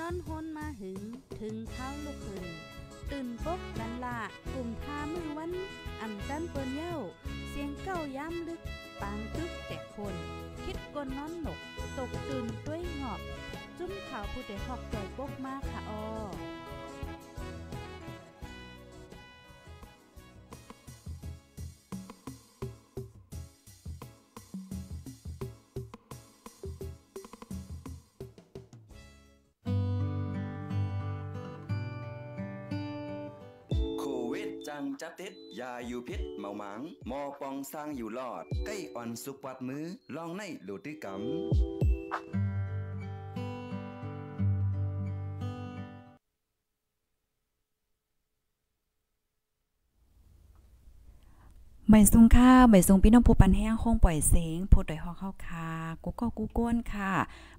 นอนฮนมาหึงถึงเท้าลูกหึงตื่นป๊กกันละกลุ่มทามือวันอ่ำจันเปิ้นเย้าเสียงเก้าย้ำลึกปางตึกแต่คน คิดกนนอนหนก ตกตื่นด้วยหงอบจุ้มข่าวผู้ใดหอกใจป๊กมากค่ะออจับติดยาอยู่พิษเมาหมัง มอปองสร้างอยู่รอดใกล้อ่อนสุปวัดมือ ลองในหลดตื้อกำใหม่ซุงค่ะใหม่ซุงพี่น้องผู้ปันแห้งคงปล่อยเสียงผู้ดอยฮอกเข้าค่ะกูก็กูก้นค่ะ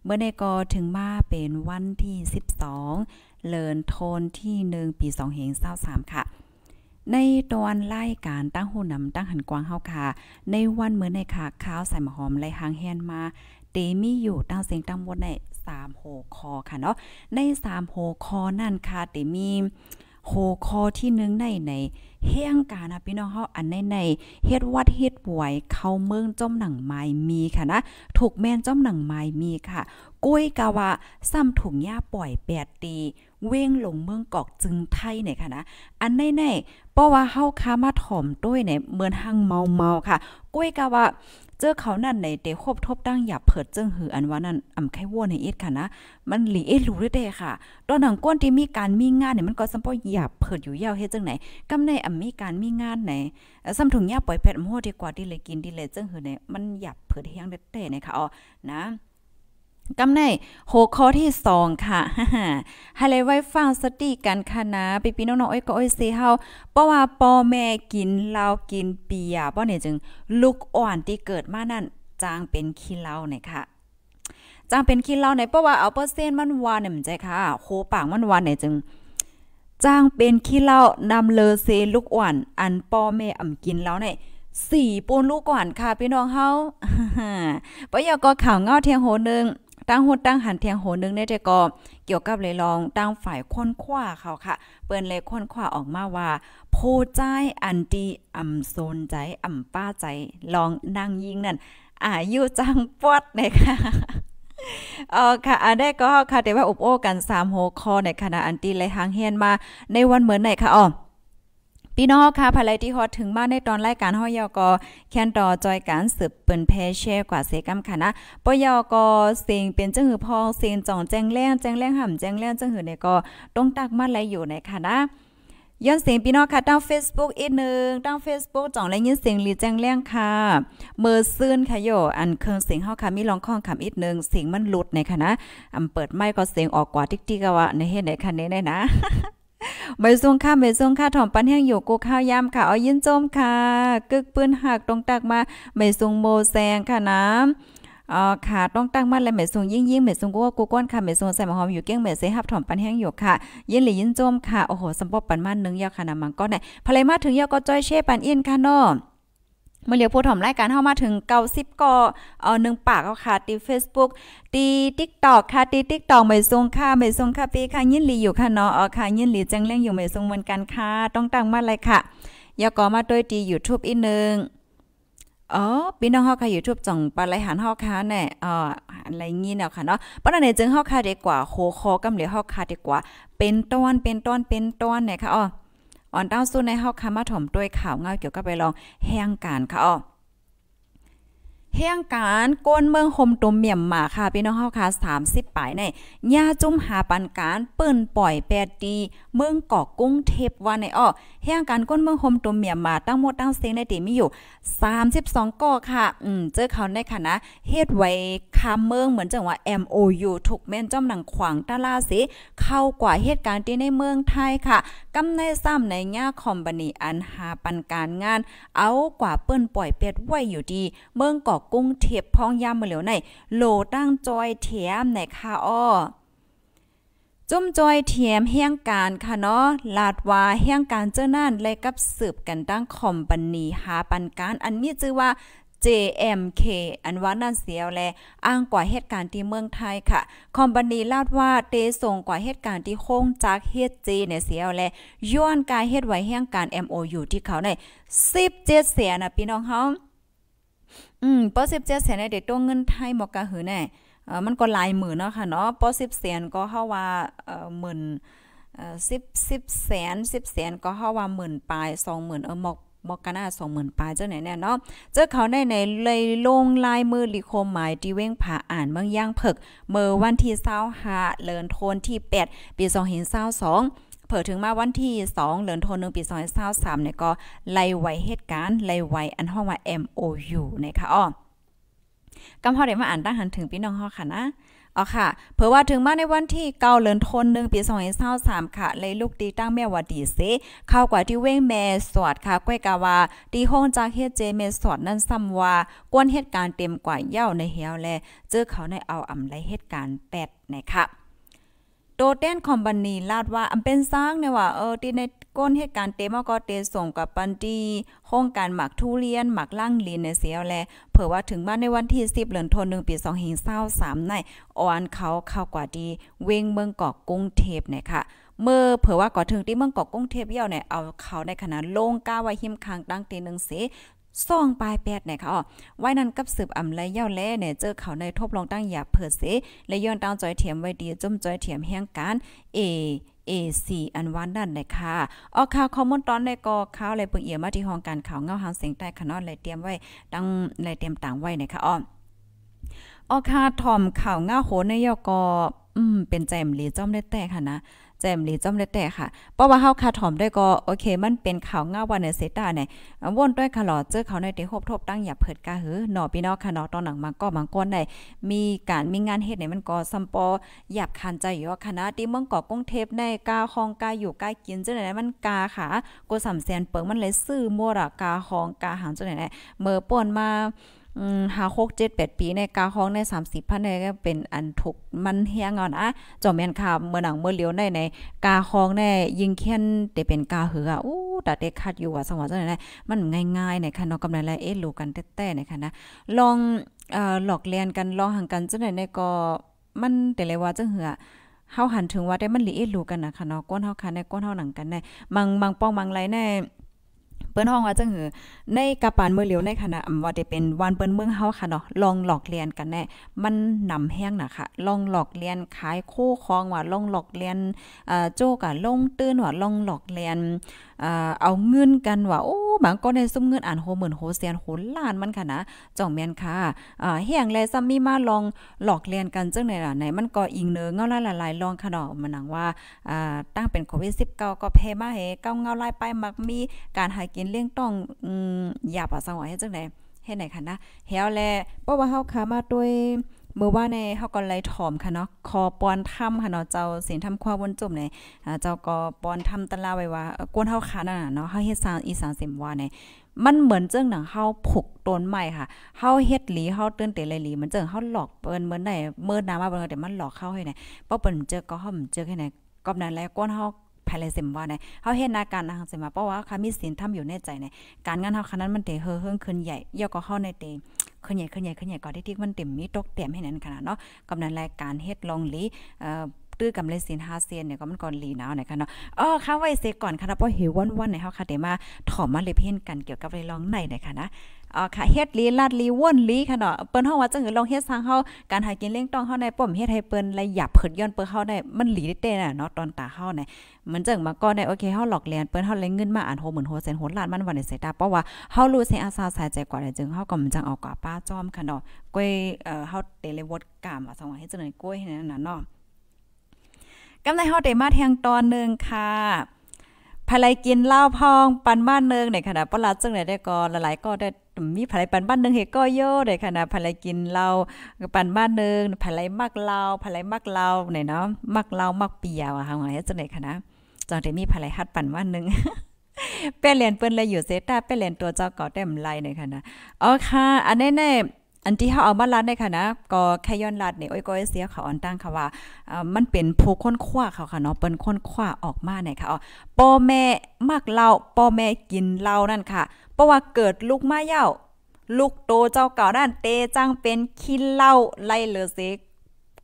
เมื่อในกอถึงมาเป็นวันที่ 12เลินโทนที่ 1 ปี2เหงเศร้า3ค่ะในตอนไล่การตั้งหูนำตั้งหันกวางเฮาค่ะ ในวันเมื่อในค่ะข้าวใส่หอมไล่หางแฮนมา เตมีอยู่ตั้งเสียงตั้งบมใน3โหคอค่ะเนาะ ใน3โหคอนั่นค่ะเตมีโหคอที่หนึ่งในในเฮียงการนะพี่น้องเฮาอันในใน เฮ็ดวัดเฮ็ดป่วย เข้าเมืองจ้มหนังไม้มีค่ะนะถูกแม่นจ้มหนังไม้มีค่ะกุ้ยกะว่าซ้ำถุงหญ้าปล่อย8ตีเว้งหลงเมืองกอกจึงไทยเนี่ยค่ะนะอันในในเพราะว่าเฮาค้ามาถ่อมด้วยในเมือนห้างเมาเมาค่ะ ก้วยกะว่าเจอ เขานั่นในเดคบทบตั้งหยับเผิดจึงหืออันว่านั่นอ่ำไข้วัวในเอ็ดค่ะ นะ มันหลีเอ็ดรู้ได้เดค่ะตอนหนังก้นที่มีการมีงานเนี่ยมันก็สัมปอหยับเผิด อยู่ยาวเฮ็ดจังไหนกำในอ่ำมีการมีงานไหนซ้ำถุงยาปล่อยแพดมั่วดีกว่าที่เลยกินที่เลยจึงหือในมันหยับเผิดเฮียงได้เด้นค่ะอ๋อ นะกำในหข้อที่สองค่ะ ฮ่า่าฮเลยไว้ฟังสติกันค่ะนะปีปีน้องๆอ้อยก็อ้อยซเฮาเพราะว่าปอแม่กินเหล้ากินเปีย เพป้อเนี่ยจึงลูกอ่อนที่เกิดมานั่นจางเป็นขี้เหล้าเนี่ยค่ะจางเป็นขี้เหล้าในเพราะว่าเอาเปอร์เซ็นต์มันวานเนี่ยมันใจค่ะ โคปากมันวานเนี่ยจึงจางเป็นขี้เหล้านำเลเซลูกอ่อนอันปอแม่อ่ำกินแล้วเนี่ยสี่ปูนลูกก่อนค่ะพี่น้องเฮาปะยอก็ข่าวเงาเทียงโหนึงตั้งหดตั้งหันเทียงโหนึงได้แต่ก็เกี่ยวกับเลยลองตั้งฝ่ายค้นคว้าเขาค่ะ เปิ้นเลยค้นคว้าออกมาว่าโพใจอันดีอ่ำโซนใจอ่ำป้าใจลองนั่งยิงนั่น อายุจังปอดนะค่ะเออค่ะ อันได้ก็ค่ะ แต่ว่าอบโอ้กัน3หคอในคณะอันตีเลยหางเฮียนมา ในวันเหมือนไหนค่ะอ๋อพี่น้องค่ะภายไลที่ฮอตถึงมาในตอนรายการห้อยอกแคนต่อจอยการสืบเปิ่นเพเช่กว่าเซกัมค่ะนะปยอกเสียงเป็นเจ้าหือพองเสียงจ่องแจ้งแล้ง แจ้งแล้งห่ำแจ้งแล้งจ้าหือเนี่ยก็ต้องตักมาไหลอยู่ในค่ะนะ ย้อนเสียงพี่น้องค่ะตั้ง Facebook อีกหนึ่งตั้ง Facebook จ่องและยินเสียงืีแจ้งแล้งค่ะ เมื่อซื่นค่ะโยอันเครื่องเสียงเฮาค่ะมีลองข้องคำอีกหนึ่งเสียงมันหลุดในค่ะนะอำเปิดไมค์ก็เสียงออกกว่าติ๊กๆกว่าในเฮ็ดไหนค่ะเน้นๆนะใบซงค่ะใบซงค่ะถ่อมปันแห้งอยู่กูข้าวยำค่ะเอายินโจมค่ะ กึกปืนหักตรงตักมาใบซงโมแซงค่ะน้ำอ๋อค่ะต้องตั้งมั่นและเหมสูงยิ่งยิ่งเหมสูงกูว่ากูก้อนค่ะเหมสูงใส่หอมอยู่เกี้ยงเหมเสหับถอมปันแห้งอยู่ค่ะยินหลียินโจมค่ะโอ้โหสมปบปันมั่นนึงยาค่ะนะมังก้อนเนี่ยภรรยามาถึงยาก็จ้อยเช่ปันเอี้ยนค่ะเนาะเมื่อเลียวผู้ถ่อมรายการเข้ามาถึงเก้าสิบก็เออหนึ่งปากเขาค่ะตีเฟซบุ๊กตีทิกตอกค่ะตีทิกตอกไม่ทรงค่ะไม่ทรงค่ะปีค่ะยินหลีอยู่ค่ะเนาะออค่ะยินหลีจังเลี้ยงอยู่ไม่ทรงเหมือนกันค่ะต้องตั้งมาเลยค่ะอย่าก่อมาด้วยตียูทูบอีกหนึ่งอ๋อพี่น้องเฮาค่ะยูทูบจ่องปลาไหลหันเฮาค่ะเนี่เอ่ออะไรงี้เนาะค่ะเนาะปจนบันจึงเฮาค่ะดีกว่าโคคอกำเหลือเฮาค่ะดีกว่า เป็นต้นเป็นต้นเป็นต้นเนี่ยค่ะอ๋ออ่อนเต้าสู้ในเฮาคามาถมด้วยข่าวเงาเกี่ยวกับไปลองแห่งการค่ะอ๋อเฮียงการก้นเมืองห่มตุ่มเมี่ยมหมาค่ะพี่น้องเฮาค่ะ30ปลายในย่าจุ้มหาปันการ เปิ้นปล่อยแปดดีเมืองกอกกุ้งเทพว่าในอ้อเฮียงการก้นเมืองห่มตุ่มเมี่ยมหมาตั้งหมดตั้งเสียงในติมีอยู่ 32ก่อค่ะ อืมเจอเขาในค่ะนะเฮ็ดไว้คำเมืองเหมือนจังว่า MOU ถูกแม่นจ้อมหนังขวางตาลาสิเข้ากว่าเหตุการณ์ที่ในเมืองไทยค่ะ กำในซ้ำในย่าคอมบานีอันหาปันการงานเอากว่าเปิ้นปล่อยเป็ดไว้อยู่ดี เมืองกอกกุ้งเทียบพองยามาเหลียวในโหลตั้งจอยเทียมในค่ะอ้อจุ้มจอยเทียมเฮี้ยงการค่ะเนาะ ลาดว่าเฮี้ยงการเจ้านั่นเลยกับสืบกันตั้งคอมบันนีหาปันการ อันนี้ชื่อว่า JMK อันว่านั่นเสียวแลอ้างกว่าเหตุการณ์ที่เมืองไทยค่ะ คอมบานีลาดว่าเตส่งกว่าเหตุการณ์ที่โค้งจากเฮจดเจนี่ยเสียวแลย้อนกายเฮ็ดไว้แห่งการ MOU ที่เขาใน17เสียนะพี่น้องเฮาอืมปอสิบเจ็ดแสนเด็กตัวเงินไทยหมอกกะหือแน่เออมันก็หลายหมื่นเนาะค่ะเนาะปอสิบแสนก็เข้าว่า เอ่อหมื่นเอ่อสิบสิบแสนสิบแสนก็เข้าว่าหมื่นปลายสองหมื่นเออหมอกมอกกาน่าสองหมื่นปลายเจ้าไหนแน่เนาะ เจ้าเขาในในเลยลงลายมือลีโคมหมายที่เว้งผาอ่านเมืองย่างเผึกเมื่อวันที่เศร้าหาเลินโทนที่8ปีสองเห็นเศร้าสองผอถึงมาวันที่ 2เดือนธันวาคมปี2023เนี่ยก็ไล่ไว้เหตุการณ์ไล่ไว้อันห้องว่า MOU นะคะอ้อกำเฮาได้มาอ่านตั้งหันถึงพี่น้องเฮาค่ะนะอ๋อค่ะเผื่อว่าถึงมาในวันที่เก้าเลือนทนหนึ่งปีสองพเศร้าสามค่ะเลยลูกตีตั้งแม่วาดีเซเข้ากว่าที่เว้งแม่ สวดค่ะก้วยกาวาตีห้องจากเฮเจเมสวดนั่นซ้ำว่ากวนเหตุการณ์เต็มกว่าเย่าในเฮียวแลเจอเขาในเอาอ่ำไรเหตุการณ์แปดนะคะโตเต้นคอมบันนีลาดว่าอันเป็นสร้างเนี่ยว่า เออที่ในก้นเหตุการณ์เตมอก็เตส่งกับปันตีโครงการหมักทุเรียนหมักล่างลีนในเสียวแลเผื่อว่า ถึงบ้านในวันที่10เหือนทนหนึ่งปี2องหิงเศร้าสามในออนเขาเข้ากว่าดีเวงเมืองเกาะกุ้งเทพ เนี่ยค่ะเมื่อเผื่อว่าก่อถึงที่เมืองเกาะกุ้งเทพเยี่ยวเนี่ยเอาเขาในขณะล่งก้าวไว้หิมคางตั้งตีหนึ่งเสซองปลายแปดเนี่ยค่ะอ๋อไว้นั้นกับสืบอ่ำไลเย่าแล่เนี่ยเจอเขาในทบลองตั้งหยาเผิดเสและย้อนตา้งจอยเถียมไว้ดีจุ่มจอยเถียมแห่งการเอเอซีอันวันนั่นเลยค่ะออกข่าวคอมมอนตอนในกอข่าวอะไรปิงเอียมาที่ห้องการข่าวเงาหางเสียงใต้ขนอดเลยเตรียมไว้ตั้งเลยเตรียมต่างไว้เนยค่ะอ๋อออกข่าวทอมข่าวเงาโหนในยกอืมเป็นแจมหรือจ้อมได้แต่ค่ะนะจมหรือจอมเล็ดแต่ค่ะ เพราะว่าเฮาคาถอมได้ก็โอเค มันเป็นข่าวง่าวันเนเซตาเนี่ยว่นด้วยคลอเจอเขาในเ่หบทบตั้งอย่าเผิดกาหือหนอพี่น้องค่ะเนาะตอนหนังมาก็มังก้นได้มีการมีงานเฮ็ดเนี่ยมันก็ซัมปอหยาบคันใจอยู่ว่าคณะที่เมืองก่อกรุงเทพในกาคองกาอยู่กากินจังไหนมันกาค่ะกูสำแสนเปิงมันเลยซื้อมัวละกาคองกาหางจังไหนเมื่อป่นมาหาโคกเจ็ดแปดปีในกา้องในสามสิบพันในก็เป็นอันถูกมันเฮียงอนอ่ะจอมแมนค่ะ เมื่อหนังเมื่อเลี้ยวในใน กา้องในยิงเขียนแต่เป็นกาเหืออู้แต่เด็กคัดอยู่อ่ะสมองเจ้าไหนมันง่ายๆ ในค่ะนาะกำไรไรเอ๊ะรู้กันแต้ๆในค่ะนะ ลองหลอกเลียนกันลองห่างกันจ้าไหนในก็มันแต่เลยว่าเจ้าเหือเฮาหันถึงว่าได้มันลีเอ๊รู้กันนะคะเนาะก้นเฮาคันในก้นเฮาหนังกันในบางบางป้องบางไรในเปิ้นห้องว่าจังหือในกระปานเมื่อเหลียวในคณะว่าจะเป็นวันเปิ้นเมืองเฮาค่ะเนาะ ลองหลอกเรียนกันแน่ มันนำแห้งน่ะค่ะ ลองหลอกเรียนขายคู่คองว่าลองหลอกเรียนเอ่อโจกะลงตื้นว่าลองหลอกเรียนเอาเงินกัน ว่าโอ้บางก็ได้ซุ้มเงินอ่านโหหมือนโหียนโหล้านมันค่ะนะ จ่องแมนค่ะเฮียงแลซัมมี่มาลองหลอกเลียนกันจังไหนล่ะไหนมันก็อิงเนื้อเงาลายลายลองค่ะเนามันนังว่า ตั้งเป็นโควิด19ก็แพ้มาเฮเก้าเงาลายไปมักมีการหากินเลี้ยงต้องอย่าปะสังหวให้จังไหนเห็ดไหนค่ะนะเฮีาแลเพราะว่าเฮาขามาด้วยเมื่อว่าในเฮาก็ไล่ถอมค่ะเนาะคอปอนถ้ำค่ะเนาะ เจ้าเสียงทำความวนจมใน่เจ้าก็ปอนถ้ำตะลาไว้ว่ากวนเฮาขานั่นน่ะเนาะเฮาเฮ็ดสางอีสานเสมว่าในมันเหมือนเจังหนังเฮาผูกต้นใหม่ค่ะเฮาเฮ็ดหลีเฮาเตือนเตะเลยหลีมันเจังเฮาหลอกเปิ้นเหมือนได้เมื่อน้ำมาเปิ้นแต่มันหลอกเข้าให้ไหนเพราะเปิ้นเจอก็ห่มเจอแค่ไหนกอบนั้นแล้วกนเฮาภายในเสมว่าในเฮาเฮ็ดนาการนาเสมว่าเพราะว่าเขามีศีลทำอยู่ในใจในการงานเฮาคันนั้นมันเตเฮือเฮืองขึ้นใหญ่ย่อก็เฮาในเตขึ้นใหญ่ขึ้นใหญ่ขึ้นใหญ่ก็ได้ที่มันเต็มมีตกเต็มให้นั้นขนาดเนาะกำนันรายการเฮ็ดลองลีเอ่อตื้อกำเลสินฮาเซียนเนี่ยก็มันก่อนลีนาวไหนคะเนาะอ๋อค่ะไว้เซก่อนค่ะเพราะหฮววันๆในเฮาค่ะเดี๋ยวมาถอมมาเลยเพียนกันเกี่ยวกับเรื่องไหนไหนค่ะนะอ่อค่ะเฮ็ดลีลาดลีว่นลีค่ะเนาะเปิ้นเฮาว่าจังหือลองเฮ็ดสร้างเฮาการหากินเลี้ยงต้องเฮาในป้อมเฮ็ดให้เปิ้นละหยับเผินย้อนเปิ้นเฮาได้มันหลีได้เต้น่ะเนาะตอนตาเฮาเนี่ยมันจังมาก่อนได้โอเคเฮาหลอกีลนเปิ้นเฮาเลยเงินมาอ่านโหมื่นโหแสนโหล้านมันวันในสายตาเพราะว่าเฮารู้เส่อาสาสายใจกว่าได้จึงเฮาก็มันจังเอากว่าป้าจอมค่ะเนาะกวย เอ่อเฮาเตเลวดกามว่าสองให้เจริญกล้วยนั่นน่ะเนาะกำไรเฮาได้มาแทงตอนนึงค่ะภายไรกินเหล้าพองปันบ้านเนองในขณะปลาจึงไหนได้ก็หลายๆ ก็ได้มีภายไรปันบ้านนึงเฮก็เยอะในขณะภายไรกินเหล้าปันบ้านนึงภายไรมักเหล้าภายไรมักเหล้าไนเนาะมักเหล้ามักเปียวอะค่ะว่าจะไหนคณะจังได้มีภายไรฮัดปันบ้านนึงเป้เหรียญเปิ้นเลยอยู่เซต้าเป้เหรียญตัวเจ้าเก่าเต็มไลเนี่ยค่ะนะอ๋อค่ะ อันนี้เนี่ยอันที่เขาเอามาลัดได้ค่ะนะก็แค่ย้อนลัดเนี่ยโอ้ยก็เสียเขาอ่อนตั้งค่ะว่า มันเป็นผู้ค้นคว้าเขาค่ะเนาะ เปิ้นค้นคว้าออกมาเนยค่ะอ๋อป่อแม่มากเหล้าป่อแม่กินเหล้านั่นค่ะ เพราะว่าเกิดลูกมาเย้า ลูกโตเจ้าเก่าด้านเตจังเป็นขี้เหล้าไล่เลือเสก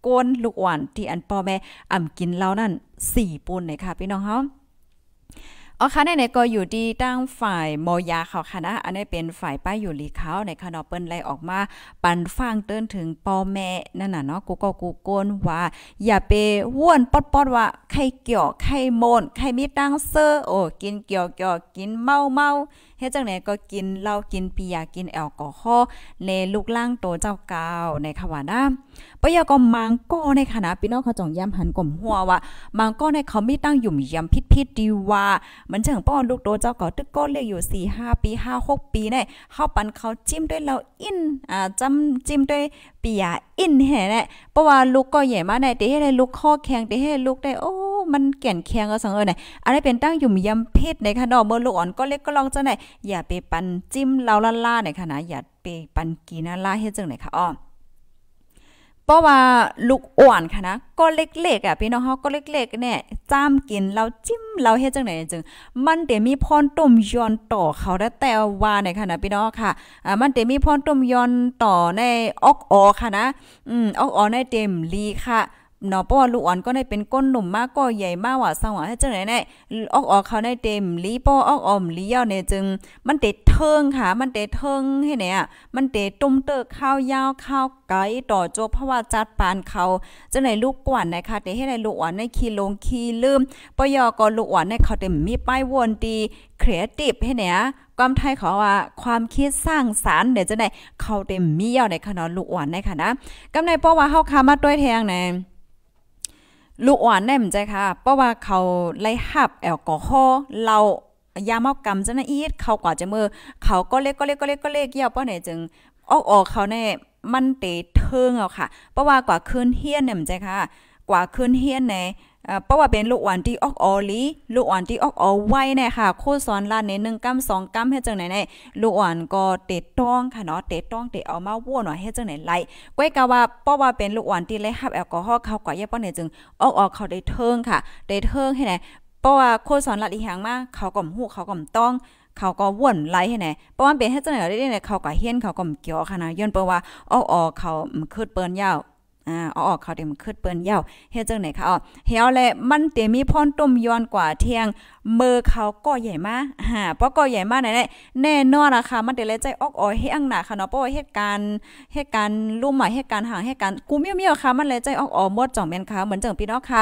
กนลูกอ่อนที่อันป่อแม่อ่ำากินเหล้านั่น่ปุ่นในยค่ะพี่น้องเฮาอ๋อค่ะในในก็อยู่ดีตั้งฝ่ายมอยาเขาค่ะนะอันนี้เป็นฝ่ายป้ายอยู่ลีเขาในคณะเปิ้นไล่ออกมาปันฟังเตือนถึงปอแม่นั่นน่ะเนาะกูก็กูโกนว่า อย่าไปว่วนป๊อดๆ ว่าใครเกี่ยว ใครโมนใครมีตั้งเซอร์โอ้กินเกี่ยวเกี่ยวกินเมาเมาเฮ็ดจังไหนก็กินเหล้ากินเปียกินแอลกอฮอล์เลลูกล่างโตเจ้าเก่าในค่ะว่านะปะยาก็มังก็ในคณะพี่น้องเขาจ้องย่ำหันกลมหัวว่ามังก็ในเขามีตั้งหยุ่มยำพิษพิษดีว่า มันจังป้อลูกโตเจ้าเก่าตึกก็เลียกอยู่4 5ปี5 6ปีในเข้าปันเขาจิ้มด้วยเราอินอ่าจำจิ้มด้วยปียาอินแห่แหละเพราะว่าลูกก็ใหญ่มาในเตให้ลูกข้อแข็งเตให้ลูกได้โอ้มันแก่นแข็งก็สังเออไหนอะไรเป็นตั้งอยู่มียำเพศในค่ะเนาเมื่อลูกอ่อนก็เล็กก็ลองจังไหนอย่าไปปันจิ้มเลาล่าล่าไหนคนะนะอย่าไปปันกีน่าล่าเฮ็ดจังไหนค่ะอ้อเพราะว่าลูกอ่อนค่ะนะก็เล็ก ๆอ่ะพี่น้องเฮาก็เล็กๆเนี่ยจ้ามกินเราจิ้มเราเฮ็ดจังไหนจึงมันเดมีพรต้มย้อนต่อเขาได้แต่ว่าในค่ะนะพี่น้องค่ะอ่ามันเดมีพรต้มย้อนต่อในออกออค่ะนะอืมออกออในเต็มลีค่ะนาะเพราะว่าลูกอ่อนก็ได้เป็นก้นหนุ่มมากก็ใหญ่มากว่าสว่าจ้าไหนเน่ออกออกเขาได้เต็มลีป้อออกออมลีย่อเนี่ยจึง มันเตะเทิงค่ะ มันเตะเทิงให้เนี่ย มันเตะตุ้มเตอข้าวยาวข้าวไก่ต่อโจเพราะว่าจัดปานเขาเจ้าไหนลูกกวนนะคะเตะให้ได้ลูกอ่อนในขี้ลงขี้ลืมปยอก็ลูกอ่อนในเขาเต็มมีป้ายวนดีครีเอทีฟให้เนี่ยความไทยขอว่าความคิดสร้างสารรค์เดี๋ยวจะได้เขาเต็มมีเยาในขนมลูกอ่อนในค่ะนะกำในเพราะว่าเฮาคามาด้วยแทงในลูกอ่อนแน่มใจค่ะ เพราะว่าเขาไล่หับแอลกอฮอล์เรายาเมากรรมจะนะอีดเขากว่าจะมือเขาก็เล็กก็เล็กก็เล็กก็เล็กเยี่ยวป้อไหนจึงออกออกเขาแน่มันเตะเทิงเอาค่ะ เพราะว่ากว่าคืนเฮียนแน่มใจค่ะ กว่าคืนเฮียนแนเพราะว่าเป็นลูกอ่อนที่ออกออลีลูกอ่อนที่ออกออไว้เนี่ยค่ะ โคสอนลานในหนึ่งกัมสองกัมให้จังไหนเนี่ยลูกอ่อนก็เตะต้องค่ะเนาะ เตะต้องเตะเอามาวัวหน่อยให้จังไหนไหลก้อยกะว่าเพราะว่าเป็นลูกอ่อนที่ไล่ฮับแอลกอฮอล์เขาก็แย่ป้อนเนี่ยจึงออกออกเขาได้เทิงค่ะได้เทิงให้ไหนเพราะว่าโคสอนลาดอีหยังมากเขาก่อมหูเขาก่อมต้อง เขาก็ว่นไล่ให้ไหนเพราะว่าเป็นให้เจ้าหนได้เนี่ยเขาก็เฮี้ยนเขาก่อมเกี่ยวค่ะนะย้อนเพราะว่าออกออกเขาคืดเปิ้นยาวอ่าออกเขาเต็มคืดเปิ้นยาเฮ็ดจังไหนคะอ๋อเฮียวแลยมันเตมีพรต้มย้อนกว่าเที่ยงเมื่อเขาก็ใหญ่มาหาเพราะก็ใหญ่มาไหนแน่นอนนะคะ มันเดวใจออกอ๋อยเฮอังหนาค่ะเนาะเพราะว่าเหตุการณ์เหตุการณ์ลุ่มหมายเหตุการณ์ห่างเหตุการณ์กูเมี้ยวมีวค่ะ มันเลยใจออกอ๋อมดจ่องแมนค่ะ เหมือนจังพี่น้องค่ะ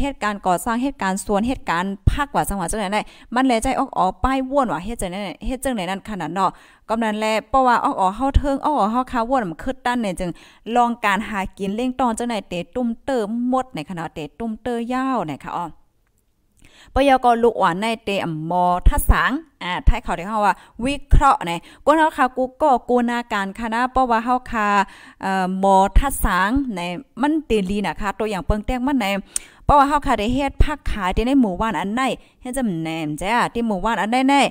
เหตุการณ์ก่อสร้างเหตุการณ์ส่วนเหตุการณ์ภาคกว่าสังหวัดจังไหนมันเลยใจออกอ๋อป้ายว่วนว่ะเหตุจังไหนเหตุจังไหนนั่นขนาดเนาะกำนันแลเพราะว่าออกอ๋อเฮาเทิงออกอ๋อเฮาค่ะว่วนมันคึดด้านเนี่ยจึงลองการหากินเล่งตอนจังไหนเตะตุ้มเติมมดในขณะเตะตุ้มเตยยาวนะคะอ๋อปยกลุกวานในเตมมอทัสังอ่าท้ายเขาที่เขาว่าวิเคราะห์ไงกูเขาค่ะ กูก็กูนาการคณะเพราะว่าเขาค่ะเอ่อมอทัสังในมันเตลีนะคะตัวอย่างเปิงแตงมันในเพราะว่าเขาค่ะได้เฮ็ดพักขายที่ในหมู่บ้านอันไหนเฮ็ดจำแหนมจ้าที่หมู่บ้านอันไหนๆ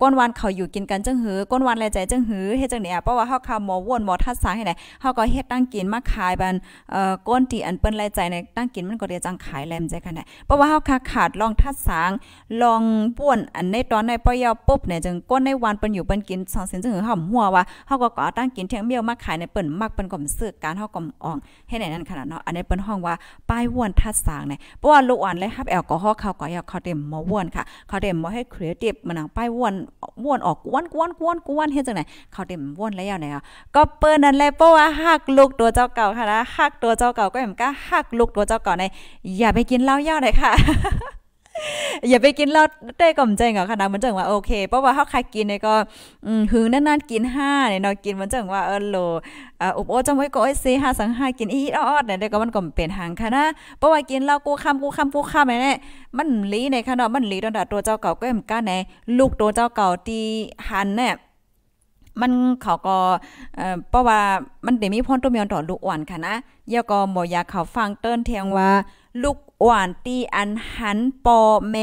ก้นวันเขาอยู่กินกันจังหือก้นวันแลใจจังหือเฮ็ดจังเนี่ยเพราะว่าเฮาคำหมอว่นหมอทัดสาให้ไหนเฮาก็เฮ็ดตั้งกินมาขายบันเอ่อก้นที่อันเปิ้นแลใจในตั้งกินมันก็รดยจังขายแลมใจกันได้เพราะว่าเฮาขาขาดลองทัดสางลองป้วนอันในตอนในปอยอปุ๊บเนี่ยจังก้นในวันเปิ้นอยู่เปิ้นกินสองเซนจังหือห่อมหัวว่าเฮาก็ก็ตั้งกินเที่ยงเมียวมาขายในเปิ้นมักเปิ้นก็ซื้อการเฮาก็อ่องเฮ็ดไหนนั่นขนาดเนาะอันนเปิ้นห้องว่าป้ายว่นทัดสางเนี่ย เพราะว่าลูกอ่อนและฮับแอลกอฮอล์เขาก็อยากเขาเต็มหมอวนค่ะเขาเต็มหมอให้ครีเอทีฟมันหนังป้าว่วนว่วนออกกวนกวนกวนกวนเฮ็ดจังไหน เขาเต็มว่วนแล้วยางไหนอ่ะก็เปิ้นนั่นแหละเพราะว่าหักลูกตัวเจ้าเก่าค่ะนะหักตัวเจ้าเก่าก็เหมือนกับหักลูกตัวเจ้าเก่าใน อย่าไปกินเหล้ายาวเลยค่ะอย่าไปกินเลาได้ก่อมใจเหรอค่ะนะมันจังว่าโอเคเพราะว่าเขาใครกินเนี่ยก็หึงนานๆกินห้าเนี่ยนอนกินมันจังว่าเออโลอุบโอจังไว้ก็ไอ้ีห้าสังห้ากินอีออดเนี่ยได้ก็มันก็เป็นหางค่ะนะเพราะว่ากินเลากูคำากูคำากูคำาเนี่ยมันลีในค่ะเนาะมันลีตอนดาตัวเจ้าเก่าก็เ็มกอนกันในลูกตัวเจ้าเก่าตีหันเนี่ยมันเขาก็เพราะว่ามันเดมีพ่อตัวเมียนต่อลูกอ่อนค่ะนะเยาก็หมอยาเขาฟังเติ้นเทียงว่า ลูกหวานตีอันหัน ปอเม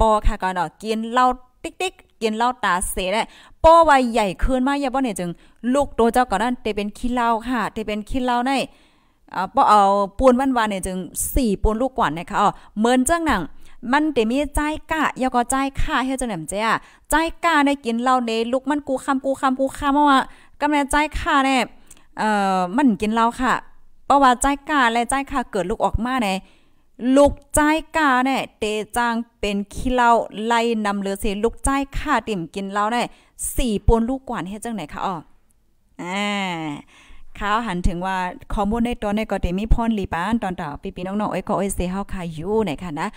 ปอค่ะก่อนเนากินเหล้าติ๊กติ๊กกินเหล้าตาเสได้ปอวัยใหญ่ขึ้นมากอย่าบ่เนี่ยจึงลูกโตเจ้าก่อนนั้นเตเป็นขี้เหล้าค่ะเตเป็นขี้เหล้าในอ่าปอเอาปูนวันนเนี่ยจึงสี่ปูนลูกกว่อนะคะอ๋อเหมือนจ้งหนังมันเตมีใจกะยาก็ใจค่าเฮียจะงแหนมเจ้าใจกะได้กินเหล้าเนลูกมันกูคำกูคำกูคำาว่ากำแนใจค่าเนี่ยเอ่อมันกินเหล้าค่ะเพราะว่าใจกะและใจค่าเกิดลูกออกมาเนี่ยลูกใจกาเนี่ยเตจางเป็นขี้เล่าไล่นำเลือเสลูกใจข่าติ่มกินเล้าเนี่ยสี่ปนลูกกวานเฮ็ดจังไหนคะอ๋ออ่าข้าวหันถึงว่าข้อมูลในตอนในก็เตมีพรลีปานตอนต่อปีปีน้องๆเอ้ยก็เอ้ยเซเฮาค่ะอยู่ไหนค่ะนะ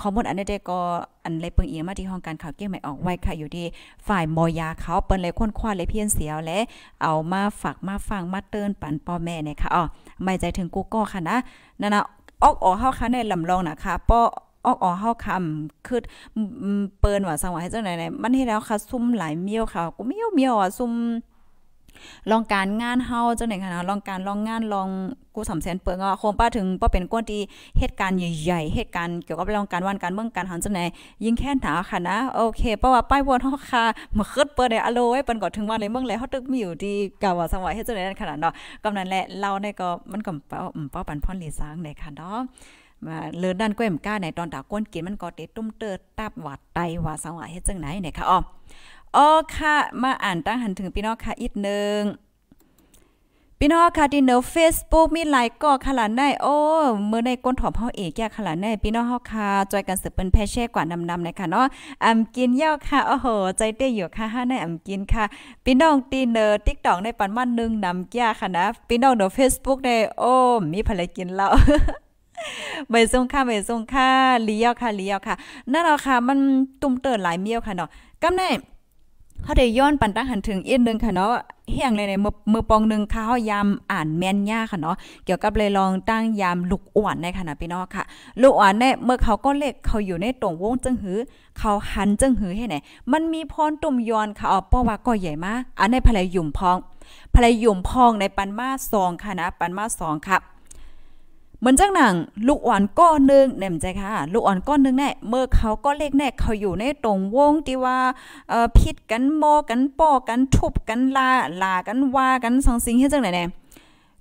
ข้อมูลอันนี้ดก็อันเลยเปิงเอียมาที่ห้องการข่าวเกี่ยงใหม่ออกไว้ค่ะอยู่ที่ฝ่ายมอยาเขาเปิ้นเลยค้นคว้าเลยเพี้ยนเสียวและ เอามาฝากมาฟังมาเตือนปันปอแม่เนี่ยค่ะอ๋อไม่ใจถึงกูก็ค่ะนะนั่นน่ะออกอ๋อเฮาค่ะในลำลองนะคะป้อออกอ๋อเฮาคำคือเปิ้นว่าสังว่าให้จังไหนมันเฮ็ดแล้วค่ะ ซุ่มหลายเมียวค่ะกูเมียวเมียวอ่ะซุ่มลองการงานเฮาจังไหนคะนะลองการลองงานลองกูสำแสนเปิงก็คงป้าถึงป้าเป็นก้นที่เหตุการณ์ใหญ่ๆเหตุการณ์เกี่ยวกับเรื่องการวันการเมืองการหันจังไหนยิ่งแค้นถาค่ะนะโอเคเพราะว่าป้ายวนเฮาค่ะมาคิดเปิดได้อโลไว้เปิ้นก็ถึงวันเลยเมืองแล้วเฮาตึกมีอยู่ที่กาว่าสมัยเฮ็ดจังไหนขนาดเนาะกำนั้นแหละเราเนี่ยก็มันก็บป้าป้าปันพรนลีสร้างได้ค่ะเนาะมาเลือด้านก้มก้าในตอนตาก้นกินมันก็เตะตุ้มเตอตับหวัดไตาวังสวายเฮ็ดจังไหนเนี่ยค่ะอ๋ออ้อค่ะมาอ่านตั้งหันถึงพี่น้องค่ะอีกหนึ่งพี่น้องค่ะที่เนอเฟซบุ๊กมีไลค์ก็ขลันได้โอ้ เมื่อในก้นถอบเฮาเอกแก่ขลันได้พี่น้องเฮาค่ะจอยกันสืบเป็นแพเช่กว่านำนำเลยค่ะเนาะอ่ำกินเย้าค่ะ โอ้โห ใจเต้อยู่ค่ะห้ในอ่ำกิน ค่ะพี่น้องตีเนอติกตอกในปันมันนึงนำแก่ค่ะนะ พี่น้องเนอเฟซบุ๊กได้โอ้ มีภรรยกินเล้าใบส่งค่ะใบส่งค่ะลี้ยวค่ะลี้ยวค่ะนั่นเราค่ะมันตุ่มเติร์หลายเมี้ยวค่ะเนาะกำแน่เขาได้ย้อนปันตั้งหันถึงอีกนึงค่ะเนาะเฮียงเลยในมือมือปองนึงเขายามอ่านแม่นย่าค่ะเนาะเกี่ยวกับเลยลองตั้งยามลูกอ่อนในขณะพี่น้องค่ะ ลูกอ่อนเนี่ยเมื่อเขาก็เล็กเขาอยู่ในตรงวงจังหือ เขาหันจังหือให้ไหนมันมีพรตุ่มยอนค่ะเอาป้อว่าก็ใหญ่มากอันในภรรยหยุ่มพองภรรยุ่มพองในปันมาสองค่ะนะปันมาสองค่ะเหมือนจังหนังลูกอ่อนก้อนนึงแน่มใจค่ะลูกอ่อนก้อนนึงแน่เมื่อเขาก็เล็กแน่เขาอยู่ในตรงวงที่ว่าเอ่อพิดกันโมกันป้อกันทุบกันลาลากันว่ากันสังสิ่งเฮ็ดจังไหนแน่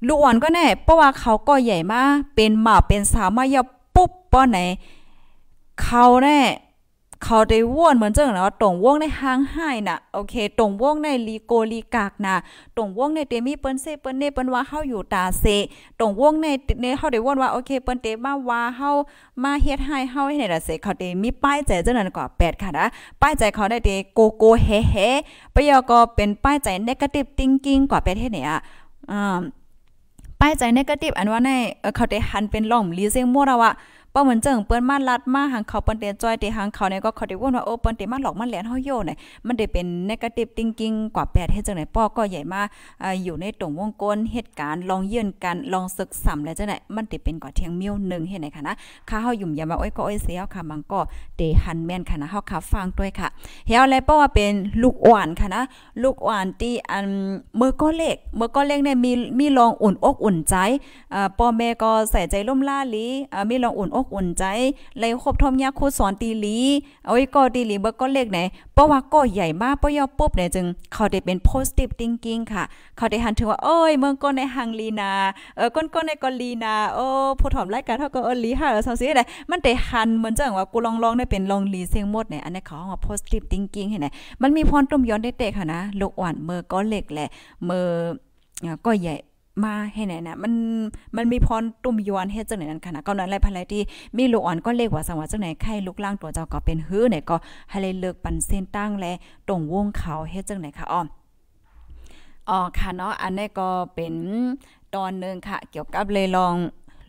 ลูกอ่อนก็แน่เพราะว่าเขาก็ใหญ่มากเป็นหมาเป็นสาวมาเย่าปุ๊บป้อไหนเขาแน่เขาได้ว่วนเหมือนเจ้าเนาะตรงว่งในห้างไห้น่ะโอเคตรงว่งในลีโกลีกากน่ะตรงว่งในเตมีเปิ้นเซเปิ้นเนเปิ้นว่าเฮาอยู่ตาเซตรงว่งในเนเฮาได้ว่วนว่าโอเคเปิ้นเตมาว่าเฮามาเฮ็ดให้เฮาให้ได้เซเขาเตมีป้ายใจเจ้านั้นกว่า8ค่ะนะป้ายใจเขาได้เตโกโกเฮเฮปยอก็เป็นป้ายใจเนกาทีฟทิงกิ้งกว่าประเทศเนี่ยอ่าป้ายใจเนกาทีฟอันว่าในเขาได้หันเป็นล่อมลีเซงมัวเราอะป้าเหมือนเจิงเปิ้นมาลัดมาหางเขาเปิ้นเตียนจอยเตหางเขาเนี่ยก็เขาได้ว่าโอ้เปิ้นเตมาหลอกมันแหลนเฮาโยเนี่ยมันได้เป็นเนกาทีฟติงกิ้งกว่าแปดเฮ็ดจังได๋ป้อก็ใหญ่มาอยู่ในตรงวงกลมเหตุการณ์ลองเยือนกันลองศึกสำแล้วจังไหนมันได้เป็นกว่าเที่ยงเมียวนึงเฮ็ดไห้ค่ะนะข้าเฮายุ่มยามาโอ้ยก็โอ้ยเสียวค่ะมังก็เตหันแม่นค่ะนะเฮาค่ะฟังด้วยค่ะ เฮาแล้วป้อว่าเป็นลูกอ่อนค่ะนะลูกอ่อนที่อันเมื่อก็เล็กเมื่อก็เล็กเนี่ยมีมีลองอุ่นอกอุ่นใจ อ่อป้อแม่ก็ใส่ใจล่มล่าลีมีลองอุ่นอกอกอุ่นใจเลยคบทอมยาคูสอนตีลีเอาไว้ก็ตีลีเบิกก็เลขไหนเพราะว่าก็ใหญ่มากปะยอปุ๊บเนี่ยจึงเขาได้เป็น positive thinking ค่ะ เขาได้หันถึงว่าเอ้ยเมืองก้นในหังลีนา เออก้นก้นในกอลีนา โอ้ผู้ถอมรล่กันเท่าก็เออลีห้าเออสองสี่อะไรมันได้หันเหมือนจังว่ากูลองลองได้เป็นลองลีเสียงหมดเนี่ยอันนี้เขาเอา positive thinking เห็นไหมมันมีพรตุ่มย้อนได้เตะค่ะนะลูกอ่อนเมื่อก็เล็กแหละ เมื่อก็ใหญ่มาให้ไหนนะมันมันมีพรตุ้มยวนเฮ็ดจังไหนนั้นค่ะนะก็นั้นแหละภรยที่มีลูกอ่อนก็เล็กว่าสังว่าจังไหน ไข้ลูกล่างตัวเจ้าก็เป็นหื้อเนี่ยก็ ให้เลยเลิกปันเส้นตั้งและ ตรงวงเขาเฮ็ดจังไหนค่ะอ้อมอ๋อค่ะเนาะอันนี้ก็เป็นตอนนึงค่ะ เกี่ยวกับเลยลอง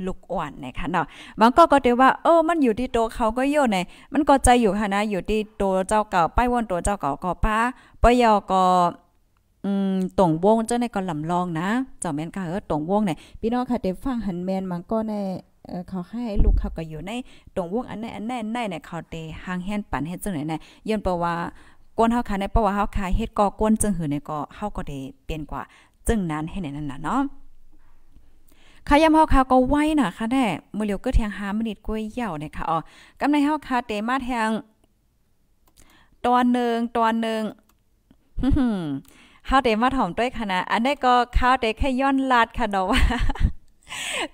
ลูกอ่อนนะคะเนาะบางก็ก็เดียวว่าเออมันอยู่ที่ตัวเขาก็โยนในมันก็ใจอยู่ค่ะนะ อยู่ที่ตัวเจ้าเก่าป้ายวนตัวเจ้าเก่าก็ป้าปยอก็อืมตงวงเจ้าในก็อลำลองนะเจ้าแม่นค่ะเออตงวงเนี่ยพี่น้องค่ะเดฟังหันแมนมันก็ในเขาให้ ลูกเขาก็อยู่ในตรงวงอันั้นอันั้นในเนี่ยเขาเตหางแห่นปั่นเฮ็ดจังไหนเนี่ยย้อนเพราะว่าก้นเฮาค่ะในเพราะว่าเฮาค่ะเฮ็ดก่อก้นจังหือเนี่ยก็เฮาก็ได้เปลี่ยนกว่าจึงนั้นให้ในนั้นน่ะเนาะค่ะยามเฮาค่ะก็ไว้น่ะค่ะแน่มื้อเร็วก็แทงหามินิดกล้วยเหี่ยวเนี่ยค่ะอ๋อกำในเฮาค่ะเตมาแทงตอนนึงตอนนึงข้าวเดมาถ่อมด้วยค่ะนะอันนี้ก็ข้าวเดแค่ย้อนลาดค่ะเนาะว่า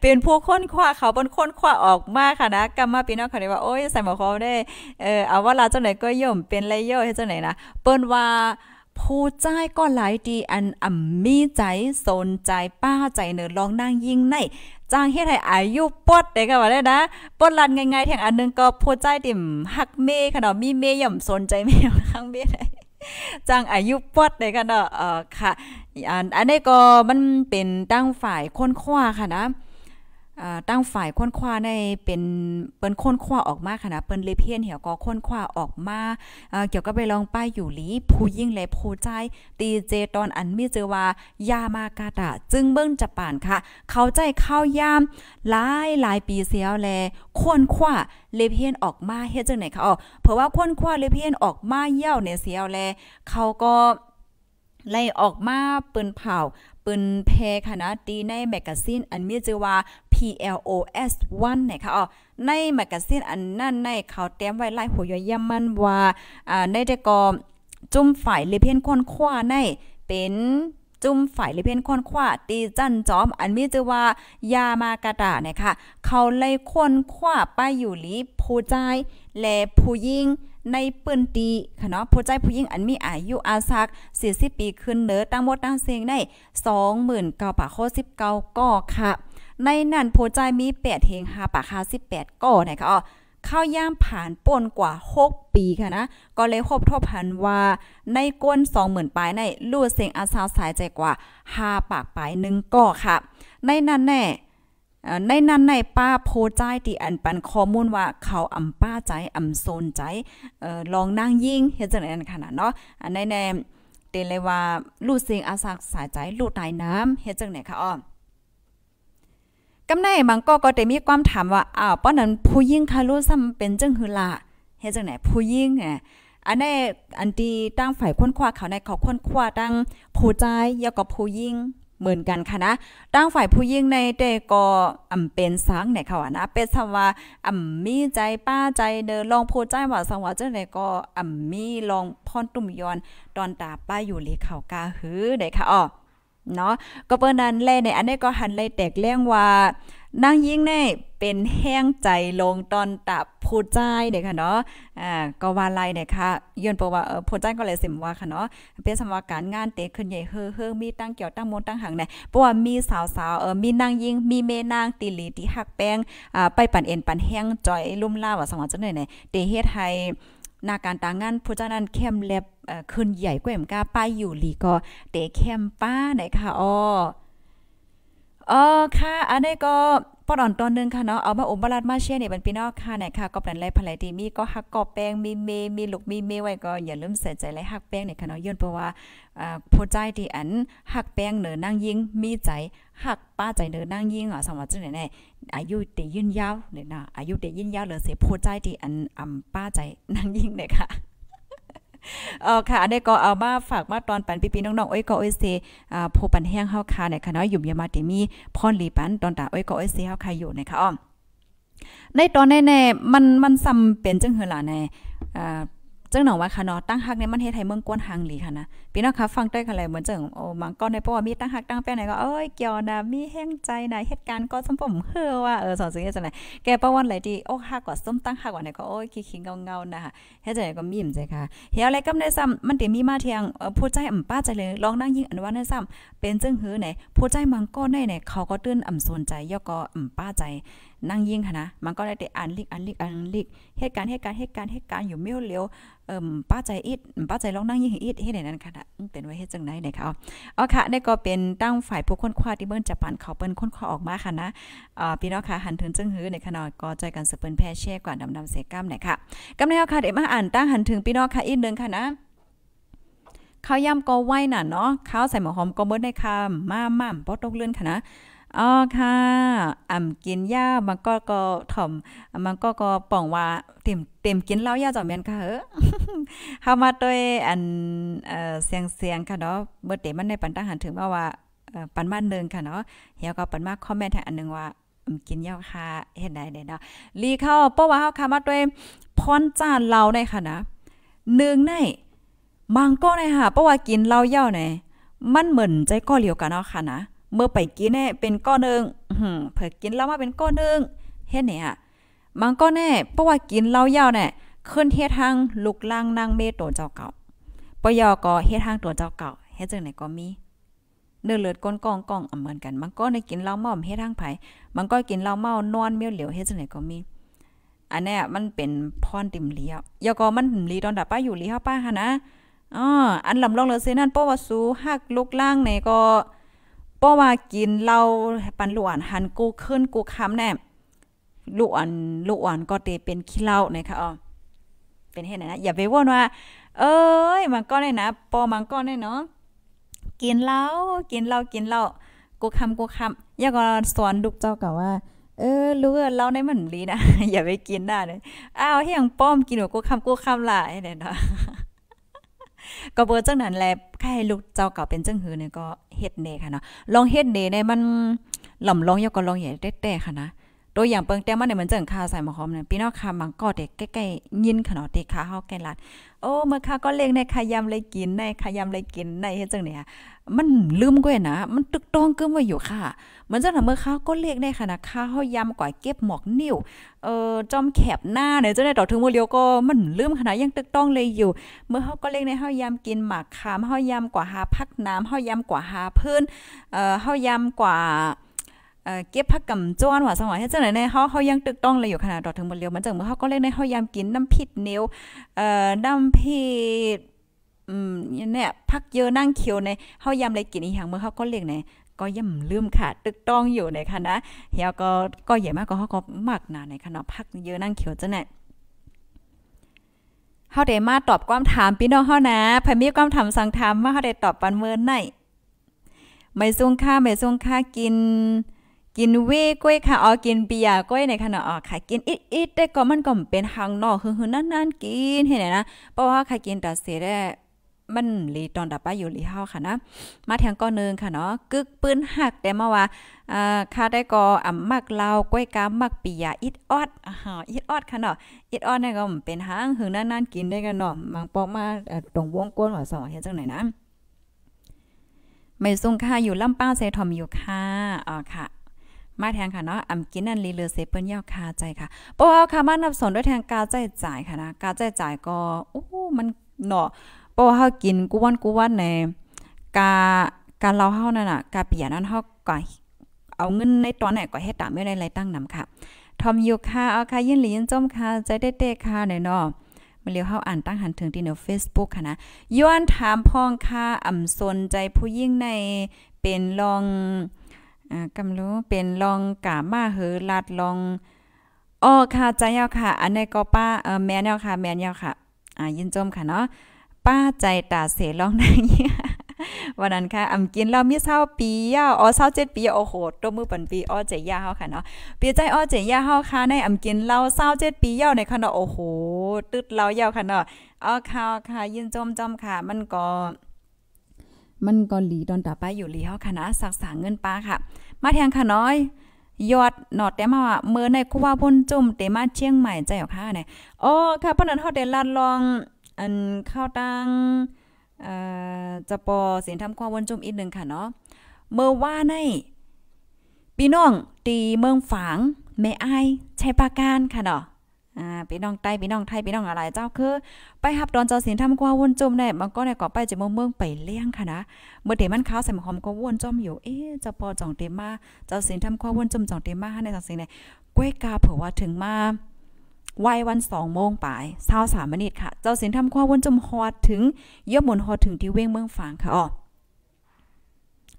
เป็นผู้ค้นคว้าเขาบนค้นคว้าออกมาค่ะนะกรรมาปีน้องเขาได้ว่า โอ้ยใส่หมวกเขาได้เออเอาว่าลาเจ้าไหนก็ย่อมเป็นไรย่อให้เจ้าไหนนะเปิ้นว่าผู้ใจก็หลายดีอันอ่ำมีใจสนใจป้าใจเนือลองนั่งยิ่งในจางเฮ็ดให้อายุปดได้ก็ว่าได้นะปดลันง่ายๆแถงอันนึงก็ผู้ใจติ่มหักเมย์ขนมมีเมย์ย่อมสนใจเมย์ข้างเมฆได้จังอายุปอดเลยกันเนาะค่ะ อันนี้ก็มันเป็นตั้งฝ่ายค้นคว้าค่ะนะตั้งฝ่ายค้นคว้าในเป็นเปิ้นค้นคว้าออกมาค่ะนะเปิ้นเลยเพียนเหี่ยวก็ค้นคว้าออกมาเกี่ยวกับไปลองป้ายอยู่หลี ผู้ยิ่งและผู้ใจตีเจตอนอันมีเจอว่ายามากาตะจึงเบิ้งจะป่านค่ะ เขาใจเข้ายามหลายหลายปีเสียวแลค้นคว้าเลเพียนออกมาเฮ็ดจังไหนคะอ๋อเพราะว่าค้นคว้าเลเพียนออกมาเยี่ยวนเสียวแลเขาก็ไล่ออกมาเป้นเผาปืนเพค่ะนะตีในแมกกาซีนอันมีชื่อว่า PLOS 1นะคะอ๋อในแมกกาซีนอันนั่นในเขาเต็มไว้ไล่หัวยอย่ำมันว่าอ่าในแต่ก็จุ่มฝ่ายเลเพนคนคว้าในเป็นจุ่มฝ่ายเลเพนคนคว้าตีจันจอมอันมีชื่อว่ายามากาตานะคะเขาเลยคนคว้าไปอยู่ลีผู้ใจ และผู้ยิงในปืนตีค่ะเนาะผู้ใจผู้หญิงอันมีอายุอาซักสสี่ิบปีขึ้นเนื้อตั้งหมดตั้งเสียงได้ื่นเก้าปากโคสิบเก้าก่อค่ะ ในนั้นผู้ใจมีแปดเฮงาปากคาสิบแปดก่อนะคะอ๋อข้าย่ามผ่านปนกว่าหกปี ค่ะนะก็เลยครบทบพันว่าในก้นสองหมื่นปลายในลู่เสียงอาสาวสายใจกว่าาปากปลายหนึ่งก่อค่ะ ในนั้นแน่ในนั้นในป้าโพใจที่อันปันข้อมูล ว่าเขาอำป้าใจอำโซนใจ ลองนั่งยิ่งเฮ็ดจังได๋นันขนาดเนาะนในในเตเลยว่าลูกเสียงอาสักสายใจลูกตายน้ำเฮ็ดจังได๋คะอ้อกำในบางก็ก็ได้มีความถามว่าอ้าวป้อนั้นผู้หญิงคารู้ซ้ำเป็นจังหือล่ะเฮ็ดจังได๋ผู้หญิงแหอันนี้อันที่ตั้งฝ่ายค้นคว้าเขาในเขาค้นคว้าตั้งผู้ใจยากับผู้หญิงเหมือนกันค่ะนะตั้งฝ่ายผู้ยิ่งในเตกออำเป็นสังในค่ะานะ เป็นสว่าอำมีใจป้าใจเดินลองโพใจว่าสังว่าจ้าใดก็อำมีลองพอนตุ่มยอนตอนตาป้าอยู่เลยเขากาหือได้ค่ะอ๋อเนาะ ก็เปิ้นนั้นแลในอันนี้ก็หันเลยแตกแยงว่านางยิ่งในเป็นแห้งใจลงตอนตับผู้ใจเด็ยค่ะเนาะ อ่าก็ว่าไรเนี่ยค่ะย้อนบอกว่า เออผู้ใจก็เลยสิมว่าค่ะเนาะ เป็นสมวาการงานเตะขึ้นใหญ่เฮ่อเฮ่อมีตั้งเกี่ยวตั้งมนตั้งหังเนี่ยเพราะว่ามีสาวสาวเออมีนางยิง มีเมนางตีหลีตีหักแป้ง อ่าไปปั่นเอ็นปั่นแห้งจอยลุ่มล่าว่าสมว่าจังไหยเนี่ยเตะเฮ็ดให้นาการต่างงานผู้จ้านั้นเข้มแลบเอขึ้นใหญ่กว่าเอ็มก้าป้ายอยู่หลีก็เตะเข้มป้าไหนค่ะอ๋ออ๋อค่ะ อันนี้ก็ปอนอนตอนนึงค่ะเนาะเอามาอมบรัดมาเชียเนี่ยป็นพี่น้องค่ะนะนค่ะก็เปนนไรผลายดีมีก็หักกอบแป้งมีเมมีลูกมีเมไว้ก็อย่าลืมใส่ใจไรหักแป้งเนี่ยค่ะเนาะย้อนเพราะว่าผู้ใจที่อันหักแป้งเนือนั่งยิงมีใจหักป้าใจเนินนั่งยิ่งอ่ะสมวัติไหนไหนอายุเตยยืนยาวเนี่ยนะอายุเตยยืนยาวเหลือเสียู้ใจที่อันอำป้าใจนั่งยิ่งเนี่ยค่ะเออค่ะนด้ก็เอามาฝากมาตอนปันพี่ๆน้องๆอ้อยก็อ้อยเซอ่าผู้ปันแห้งเฮาค่ะในค่ะเนาะอยู่มยามาติมีพรลีปันตอนตาอ้อยก็อ้อยเซเฮาค่ะอยู่นะคะอ้อในตอนแน่ๆมันมันซ้ำเป็นจังหือล่ะในอ่าจังหนองว่าค่ะเนาะตั้งฮักในมันเฮ็ดให้เมืองกวนหังหลีค่ะนะพี่น้องคะฟังได้กันแล้วเหมือนจังโอ้มังก็ในเพราะว่ามีตั้งฮักตั้งแป้ไหนก็เอ้ยเกี่ยวนะมีแห้งใจนะเหตุการณ์ก็สมผมเฮือว่าเออสอนสิ่งจังไหนแกประวันไหลดีโอ้ฮักกว่าส้มตั้งฮักกว่าไหนก็โอ้ยคิงเงาๆนะคะเฮ็ดจไหนก็มีมใจค่ะเฮียอะไรก็ได้ซ้ำมันติมีมาเทียงผู้ใจอ่ำป้าใจเลยลองนั่งยิ่งอันว่านด้ซ้ำเป็นจังหือไหนผู้ใจมังก็ได้ไหนเขาก็ตื่นอ่ำสนใจยอก็อ่ำป้าใจนั่งยิ่งค่ะนะ มันก็ได้แต่อันลิกอันลิกอันลิกเหตุการณ์เหตุการณ์เหตุการณ์เหตุการณ์อยู่เมี่ยวเลี้ยวเอิ่มป้าใจอิดป้าใจลองนั่งยิ่งอิดเหตุไหนนั้นค่ะนะเป็นไว้เหตุจังไเนี่ยค่ะอ๋อค่ะได้ก็เป็นตั้งฝ่ายผู้ค้นคว้าที่เบิ้ลจะปันเขาเปิ้นค้นคว้าออกมาค่ะนะอ่าพี่น้องค่ะหันถึงจึงหื้อในขนาดก็ใจกันสืบเปิ้นแพ่แช่กว่าดำดำเสก้ามเน่ยค่ะกำนล้วค่ะเดี๋ยวมาอ่านตั้งหันถึงพี่น้องค่ะอีกนึงค่ะนะ เขาย่ำก็ไหวน่ะเนาะ เขาใส่หมอหอมก็เบิ้ลในคำมาม่ำบ่ตกเลื่อนค่ะนะอ๋อค่ะอ่ำกินยามันก็ก็ถ่อมมันก็ก็ป่องว่าเต็มเต็มกินเหล้ายาจอมแม่นค่ะเฮ้อเฮามาตวยอันเอ่อเสียงเสียงค่ะเนาะเมื่อเต็มมันในปันตาหันถึงว่าว่าปันมานนึงค่ะเนาะเฮียก็ปันมาคอมเมนต์ให้อันนึงว่ากินยาค่ะเห็นได้เด้เนาะลีเข้า เพราะว่าเฮาข้ามาตวยพรจานเราได้ค่ะนะนึงในมังก็ได้ค่ะเพราะว่ากินเหล้าเาเนี่ยมันเหมือนใจก็เหลียวกันเนาะค่ะนะเมื่อไปกินแน่เป็นก้อนหนึ่งเผื่อกินเหล้ามาเป็นก้อนหนึ่งเฮ็ดเนี่ยมังก้อนแน่เพราะว่ากินเหล้ายาวเน่ขึ้นเฮ็ดทางลุกล่างนางเมตตัวเจ้าเก่าปยอก็เฮ็ดทางตัวเจ้าเก่าเฮ็ดจังไหนก็มีเนื้อเลือดก้นกองกองเหมือนกัน มันก็ในกินเหล้าเมาเฮ็ดทางไผ มันก็กินเหล้าเมานอนเมี้ยวเหลียวเฮ็ดจังไหนก็มี อันนี้มันเป็นพรติมเลี้ยวยอก็มันลีตอนดับป้าอยู่ลีเฮาป้าฮะนะอ๋ออันลำลองเลยเซนั่นเพราะว่าสูหักลุกล่างหนก็เพราะว่ากินเหล้าปันหลวนหันกูขึ้น กูค้ำแน่หลวนหลวนก็เตเป็นขี้เหล้านะคะอ๋อเป็นเห็นนะอย่าไปว่นว่า เอ้ย มันก็ได้นะปอมันก็ได้เนาะกินเหล้า กินเหล้ากินเหล้ากูคำกูคำย่าก็สอนลูกเจ้ากับว่า เออลู้เล่าในมันลีนะอย่าไปกินได้เลยอ้าวเฮียงป้อมกินหัูกูคำกูคำล่ยเนี่ยนะก็เบอร์จังนั้นแหละใค่ลูกเจ้าเก่าเป็นจังหือเนี่ยก็เฮ็ดเนค่ะเนาะ ลองเฮ็ดเนในมันหล่อมลองยกก็ลองใหญ่แต่ๆค่ะ นะตัวอย่างเปิงแต้มมันเนี่ยมันเจังคาใส่หมอคอมเนี่ยพี่น้องค่ะมังก็เด็กใกล้ๆยินขนาดเด็กค่ะเฮาแกลัดโอ้เมื่อค่ะก็เล็งในขยำเลยกิน ในขยำเลยกินในเฮ็ดจังเนี่ยมันลืมก้วยนะมันตึกต้องกึมว่าอยู่ค่ะ มันจะนำเมื่อค้าก็เรียกได้ค่ะนาข้าวเฮายำก่อยเก็บหมอกนิ่วเอ่อจอมแคบหน้าเนี่ยจงได้ต่อถึงโมเลียวก็มันลืมขนาดยังตึกต้องเลยอยู่ เมื่อเฮาก็เรียกในเฮายำกินหมากคามเฮายำกว่าหาพักน้ำเฮายำกว่าหาพื้นเอ่อเฮายำกว่าเก็บผักกำจ้วนว่าสังหวเฮ็ดจังได๋ในเฮาเฮายังตึกต้องเลยอยู่ขนาดดอกถึงบ่เลียวมันจังื่เฮาก็เลยในเฮายามกินน้ำผิดเนียวเอ่อน้ำผิดอืมเนี่ยพักเยอะนั่งเคียวในเฮายามเลยกินอีหยังเมื่อเฮาก็เลียกในก็ย่ำลืมค่ะตึกต้องอยู่ในค่ะนะเฮียก็ก็ใหญ่มากก็เฮาก็มากหนาในคณะนาพักเยอะนั่งเขียวจังได๋เฮาได้มาตอบความถามพี่น้องเฮานะเพิ่นมีความถามสั่งถามมาเฮาได้ตอบปันเมินไหนไม่ซุงค่าไม่ซุงค่ากินกินเวก้อยค่ะออกินเบียร์ก้อยในขณะออกค่ะกินอิดๆได้ก็มันก็เป็นหางนอกฮือๆนั่นๆ กินเห็นไหมนะ เพราะว่าใครกินแต่เสียได้มันลีตอนดับป้าอยู่ลีเฮาค่ะนะ มาแทงก้อนนึงค่ะเนาะกึกปืนหักแต่มาว่าอ่าค่าได้ก็อ่ำมักเหล้าก้อยกามักเปียาอิดออดอ่าอิดออดค่ะเนาะอิดออดนี่ก็เป็นหางหึงนั่นๆ กินได้กันเนาะบางปอกมาตรงวงกวนหัวสองเห็นจังไหนนะไม่ซุ่งค่ะอยู่ลำป้าเซทอมอยู่ค่ะอ๋อค่ะมาแทงค่ะ เนาะอำกินนันลีเลอเซเปิ้ลยอกคาใจค่ะปอค่ะมานับสนด้วยแทงกาใจจ่ายค่ะนะกาใจจ่ายก็โอ้ มันเนาะปอเฮากินกูวันกูวันในกาการเราเฮานั่นน่ะกาเปียนั่นเฮาก็เอาเงินในตอนไหนก็เฮ็ดตามไม่ได้ไรตั้งนำค่ะทอมยูค่ะเอาค่ะยินหลียินจมค่ะใจเด้ๆค่ะน่เนาะมาเลียวเข้าอ่านตั้งหันถึงที่ใน Facebook ค่ะนะย้อนถามพ่องค่ะอ่ำสนใจผู้ยิ่งในเป็นลองกำลู้เป็นลองกามาเฮอลาดลองอ้อค่ะใจเยาค่ะอันนี้ก็ป้าเออแม่เยาค่ะ แม่เยาค่ะอ่ายินจมค่ะเนาะป้าใจตาเสลองได้วันนั้นค่ะ อำกินเรามีเศร้าปีย่าอ๋อเศร้าเจ็ดปีโอ้โหตัวมือปันปีอ้อเจียาเฮาค่ะเนาะปีใจอ้อเจียาเฮาค่ะ ในอำกินเราเศร้าเจ็ดปีย่าในค่ะเนาะโอ้โห ตึดเรายาวค่ะเนาะอ๋อค่ะค่ะยินจมจมค่ะ มันก็มันก็หลีดอนต่อไป อยู่หลีเฮาคณะ สักษาเงินป้าค่ะ มาแทงค่ะน้อย ยอดหนอดแต่มาเมื่อในคู่ว่าพ่นจุ่มเตมาเชียงใหม่ใจรอกค่ะเนี่ยอ๋อค่ะเพราะนั้นเฮาได้ลัดลอง อันเข้าตังเอ่อจะปอเสียงทำความวนจุ่มอีกหนึ่งค่ะเนาะเมื่อว่าในพี่น้อง ตีเมืองฝางแม่อายชัยปาการค่ะเนาะอ่าพี่น้องใต้พี่น้องไทยพี่น้องอะไรเจ้าคือ ไปหับดอน เจ้าสินทำกว่าวนจมได้มันก็ได้ก็ไปจะเมืองเมืองไปเลี้ยงค่ะนะเมื่อเดมันข้าวใส่หอมก็วนจมอยู่เอ๊ะจะพอจ่องเตมาเจ้าสินทำกว่าวนจมจ่องเตมาในจังสิ่งี่ยกล้วยกาเผื่อว่าถึงมาวัยวันสองโมงปลายเช้าสามนิดค่ะเจ้าสินทำข้อวนจมฮอดถึงเยื่อหมุนฮอดถึงที่เว้งเมืองฝางค่ะอ๋อ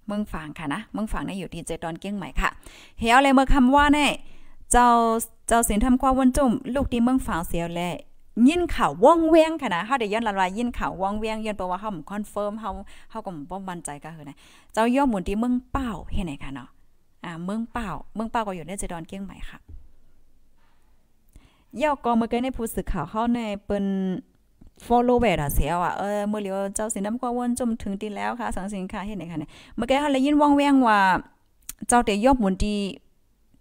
เมืองฝางค่ะนะเมืองฝางเนี่ยอยู่ที่เจดอนเกี้ยงใหม่ค่ะเฮียอะไรเมื่อคำว่าเนี่ยเจ้าเจ้าเสียงทำความวนจุ่ม ลูกดีเมืองฝางเสียวแลยินข่าวว่องเวียงค่ะนะเฮาได้ย้อนละลายยินข่าวว่องเวียงย้อนเพราะว่าเฮาคอนเฟิร์มเฮาเฮาก็บ่มั่นใจก็คือนะเจ้าย่อหมุนที่เมืองเป้าเฮ็ดไหนค่ะเนาะอ่า เมืองเป้าเมืองเป้าก็อยู่ในจดอนเกียงใหม่ค่ะยอกอเมื่อกี้ในผู้สื่อข่าวเฮาในเปิ้น follow แบบอ่ะเสียวอ่ะเออเมื่อเลียวเจ้าสินน้ำมวนจมถึงตีแล้วค่ะ สังสินค่ะเฮ็ดไหนค่ะเนี่ยเมื่อกี้เฮาได้ยินว่องเวียงว่า เจ้าเตยย่อหมุนที่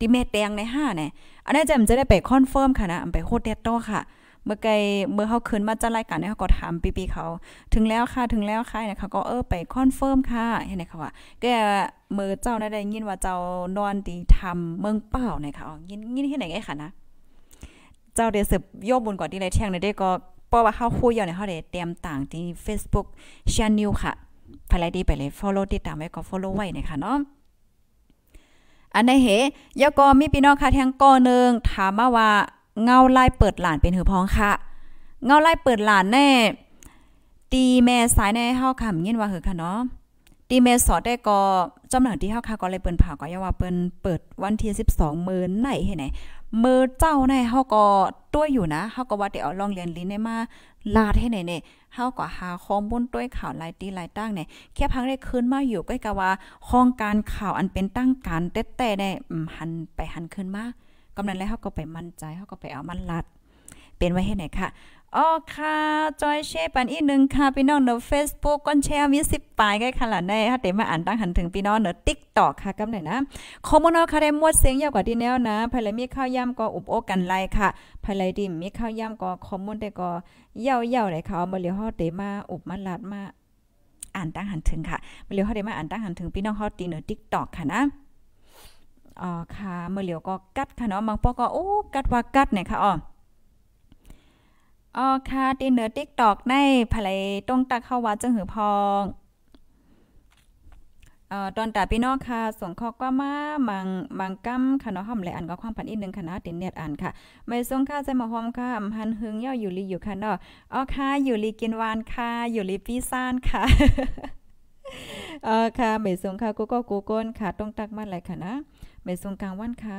ติเมแตงในห้าเนี่ย อันนี้จะมันจะได้ไปคอนเฟิร์มค่ะ นะ ไปโคตรเด็ดต่อค่ะ เมื่อไกลเมื่อเขาึ้นมาจะรายการเนี่ยเขาก็ถามปีๆเขา ถึงแล้วค่ะ ถึงแล้วค่ะเนี่ยเขาก็เออไปคอนเฟิร์มค่ะเห็นไหมคะว่าแกมือเจ้าได้ยินว่าเจ้านอนตีทำเมืองเป่าเนี่ยค่ะยินยินที่ไหนไอ้ค่ะนะ เจ้าเดสืบโยบุญก่อนที่ไรแท่งเนี่ยได้ก็เพราะว่าเขาคุยอย่างเนเขาเด้เตรียมต่างที่ Facebook Channel ค่ะภายไรดีไปเลย follow ติดตามไว้ก็ follow ไว้นะคะเนาะอันในเหยกอมีพี่น้องค่ะแทงก้อนึงถามมาว่า เงาไล่เปิดหลานเป็นหือพ้องค่ะ เงาไล่เปิดหลานแน่ ตีแม่สายในเ้าคำเงี้ยว่าหือค่ะเนาะ ตีเมสอดได้ก็จำหนังที่เฮาค่ะก็เลยเปิ้นผ่าก็ยังว่าเปิ้นเปิดวันที่12 มื้อไหนเห็นไหนมือเจ้าในเฮาก็ตัวอยู่นะเฮาก็ว่าเดี๋ยวลองเรียนลิ้นได้มาลาดให้ไหนเนี่ยเฮาก็หาข้อมูลด้วยข่าวลายตีลายตั้งเนี่ยแค่พังได้คืนมาอยู่ก็กะว่าข้องการข่าวอันเป็นตั้งการแต่แต่ได้หันไปหันขึ้นมากำนั้นแล้วเฮาก็ไปมั่นใจเฮาก็ไปเอามันลัด เป็นไว้ให้ไหนค่ะอ๋อค่ะจอยแชร์ปันอีหนึ่งค่ะพี่น้องเนอะเฟซบุ๊กก้นแชร์มีสิบปลายกันค่ะล่ะในถ้าเต็มมาอ่านตั้งหันถึงพี่น้องเนอะ t i k t อกค่ะกำหนยนะคอมมูนอค่ะได้มวดเสียงยาวกว่าที่แนวนะภายไลมีข้าวย่ำก็อุบโอกันไลค่ะภายไลดิมมีข้าวย่ำก็คอมมนได้ก็ยาวๆเลยค่ะม่เหลียวเฮอเต็มมาอุบมาลาดมา อ่านตั้งหันถึงค่ะมาเหลียวฮอเต็มาอ่านตั้งหันถึงพี่น้องฮอตีเนอะ t i k t อกค่ะนะอ๋อค่ะเมาเลียวก็กัดค่ะเนาะบางปอก็โอ้กัดว่ากัดเนี่ยค่ะอ๋ออ๋อค่ะตีเนอร์ติ๊กตอกในภายต้องตักเข้าวัดจังหือพองเอ่อตอนตาพี่น้องค่ะส่งข้อความมามังมังกัมค่ะเนาะหอมและอันก็ความผันอีกนึงค่ะตีติเน็ตอ่านค่ะ ไม่ส่งค่วใจมาหอมค่ะอำันหึงย่ออยู่ลีอยู่ค่ะเนาะอ๋อค่ะอยู่ลีกินวานค่ะ อยู่ลีพี่ซ่านค่ะเออค่ะไม่ส่งค่ะกูก็กูก้นค่ะต้องตักมาหลายค่ะนะไม่ส่งกลางวันค่ะ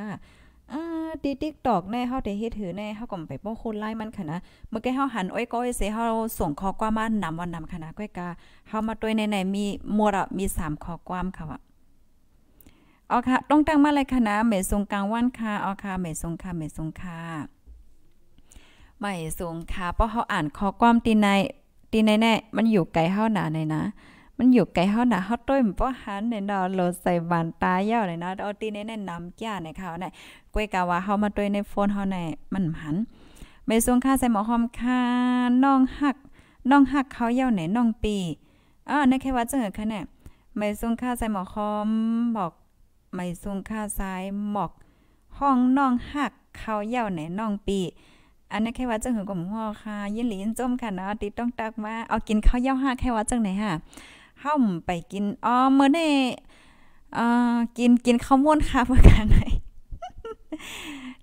อ่าดีติ๊กตอกแน่เฮาได้เฮ็ดถือแน่เฮาก็ไปบ่คนไล่มันค่ะนะเมื่อกี้เฮาหันอ้อยก้อยเสเฮาส่งข้อความมานำวันนำค่ะนะก้อยกาเฮามาตวยในๆมีหมดอ่ะมี3ข้อความค่ะว่าอาอค่ะต้องตั้งมาเลยค่ะนะแมสงกลางวันค่ะอาอค่ะแม่สงค่ะแม่สงค่ะแม่สงค่ะเพราะเฮาอ่านข้อความตีในตีในแน่ มันอยู่ไกลเฮาหนาในนะมันอยู่ไกลเฮาน่ะเฮาต้วยมันบ่หันในดอโลใส่บานตายาวเลยเนาะเอาตีแน่ๆนำจ้าในเขาน่ะกวยกะว่าเฮามาต้วยในโฟนเฮาน่ะมันหันเมซุงค่าใส่หมอหอมค่าน้องฮัก น้องฮักเขายาวไหนน้องปีอ้อในแค่ว่าจังค่ะน่ะไม่ซุงค่าใส่หมอคอมบอก ไม่ซุงค่าซ้ายหมอกห้องน้องหักเขาเยาาไหนน้องปีอันนั้นแค่ว่าจังหือกัมหัวค่ะยินหลินจมค่ะเนาะติดต้องตักมาเอากินข้าวเย้าหักแค่ว่าจังไหนค่ะห่อมไปกินอ๋อเมื่อนี่เอ่อกินกินข้าวม้วนค่ะเมื่อกันไหน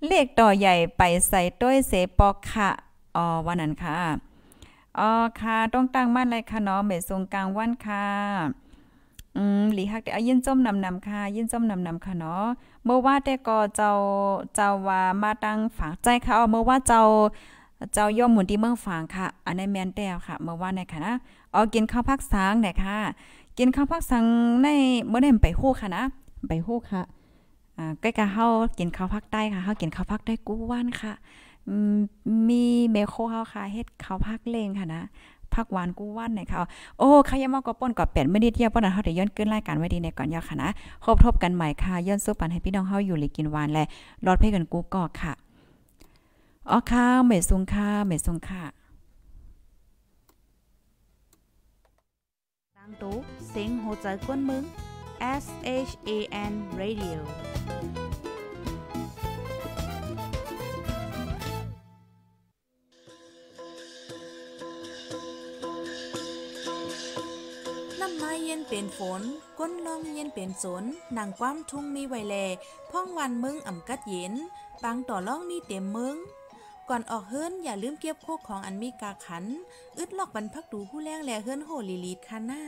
เลขต่อใหญ่ไปใส่ต้วยเสปอกค่ะอ๋อวันนั้นค่ะอ๋อค่ะ ต้องตั้งมั่นเลยค่ะเนาะเมทรงกลางวันค่ะอืมหลีฮักแต่ยินจ้มนำนำค่ะยินจ้มนำนำค่ะเนาะเมื่อว่าแต่ก็เจ้าเจ้าว่ามาตั้งฝากใจค่ะเมื่อว่าเจ้าเจ้าย่อมหมุนที่เมืองฝางค่ะ อันนี้แมนแต้วค่ะเมื่อว่าในค่ะนะอากินข้าวพักสังนะคะ กินข้าวพักสังในเมื่อเดมไปโฮค่ะนะ ไปโฮค่ะาใกล้กับเฮากินข้าวพักได้ค่ะเฮากินข้าวพักได้กู้ว่านค่ะ มีเมโคเฮาค่ะเฮ็ดข้าวพักเลงค่ะนะ พักหวานกูว่านหน่อยค่ะ โอ้ขยามอกรป้นกอบแปดไม่ได้เที่ยวป้อนเฮาได้ย้อนขึ้นรายการไว้ดีในก่อนยาวค่ะนะครบทบกันใหม่ค่ะ ย้อนสู้ปันให้พี่น้องเฮาอยู่หรือกินหวานและรอดเพ่กันกูกอค่ะ อ๋อค่ะเมสุงค่ะเมสุงค่ะังตเสียงัวใจกวนมึง S H A N Radio น้ำมาเย็นเป็นฝน ก้นลองเย็นเป็นสนนางความทุ่งมีไวแลพ่องวันมึงอ่ำกัดเย็นปังต่อล่องมีเต็มมึงก่อนออกเฮิรนอย่าลืมเก็บโคกของอันมีกาขัน อึดลอกบรรพักดูผู้แรงแลเฮิรนโหลีลีดคหน้า